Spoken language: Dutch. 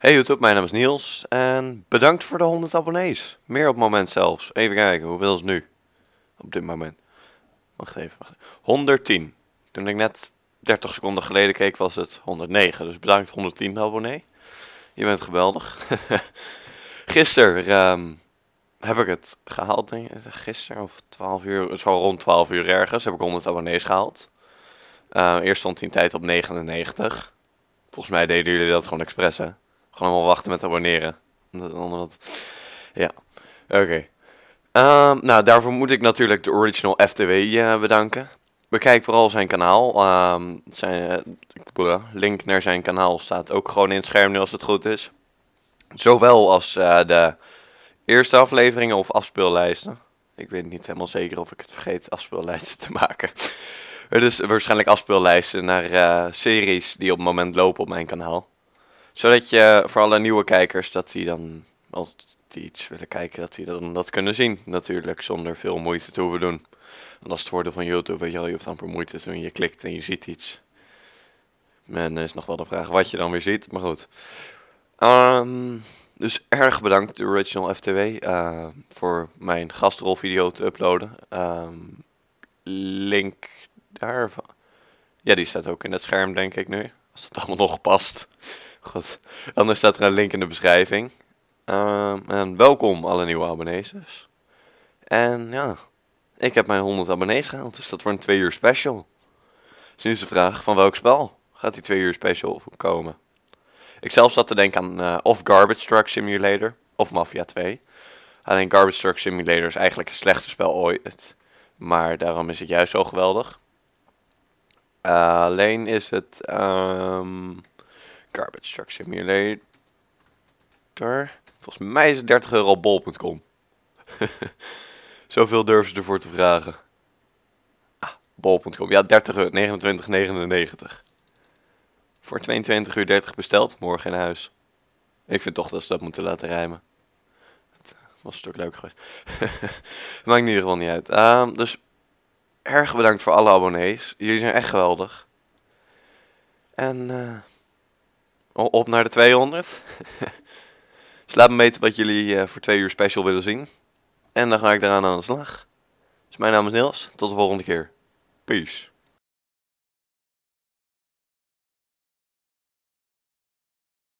Hey YouTube, mijn naam is Niels en bedankt voor de 100 abonnees. Meer op het moment zelfs. Even kijken, hoeveel is nu? Op dit moment. Wacht even, 110. Toen ik net 30 seconden geleden keek was het 109. Dus bedankt 110 abonnee. Je bent geweldig. Gisteren ehm, heb ik het gehaald, denk Gisteren of 12 uur, zo rond 12 uur ergens, heb ik 100 abonnees gehaald. Eh, eerst stond die tijd op 99. Volgens mij deden jullie dat gewoon expres, hè? allemaal wachten met abonneren. dat. Ja, oké. Ehm, nou, daarvoor moet ik natuurlijk de original FTW eh, bedanken. Bekijk vooral zijn kanaal. Ehm, zijn, eh, link naar zijn kanaal staat ook gewoon in het scherm nu als het goed is. Zowel als eh, de eerste afleveringen of afspeellijsten. Ik weet niet helemaal zeker of ik het vergeet afspeellijsten te maken. dus waarschijnlijk afspeellijsten naar series die op het moment lopen op mijn kanaal zodat je voor alle nieuwe kijkers, dat die dan, als die iets willen kijken, dat die dan dat kunnen zien natuurlijk. Zonder veel moeite te hoeven doen. Want dat is het voordeel van YouTube, weet je wel. Je hoeft per moeite te doen. Je klikt en je ziet iets. En is nog wel de vraag wat je dan weer ziet, maar goed. Ehm, dus erg bedankt de Original FTW eh, voor mijn gastrolvideo te uploaden. Ehm, link daarvan. Ja, die staat ook in het scherm, denk ik nu. Als dat allemaal nog past. Goed, Anders staat er een link in de beschrijving. Ehm, en welkom alle nieuwe abonnees. Dus. En ja, ik heb mijn 100 abonnees gehaald, dus dat wordt een 2 uur special. Dus nu is de vraag, van welk spel gaat die 2 uur special komen? Ik zelf zat te denken aan uh, of Garbage Truck Simulator, of Mafia 2. Alleen Garbage Truck Simulator is eigenlijk het slechtste spel ooit. Maar daarom is het juist zo geweldig. alleen is het... Ehm, Garbage Truck Simulator. Volgens mij is het 30 euro op bol.com. Zoveel durven ze ervoor te vragen. Ah, bol.com. Ja, 30 euro. 29,99. Voor 22 uur 30 besteld. Morgen in huis. Ik vind toch dat ze dat moeten laten rijmen. Het eh, was natuurlijk leuk geweest. Maakt in ieder geval niet uit. Ehm, dus erg bedankt voor alle abonnees. Jullie zijn echt geweldig. En... Uh op naar de 200. dus laat me weten wat jullie eh, voor twee uur special willen zien. En dan ga ik eraan aan de slag. Dus mijn naam is Niels. Tot de volgende keer. Peace.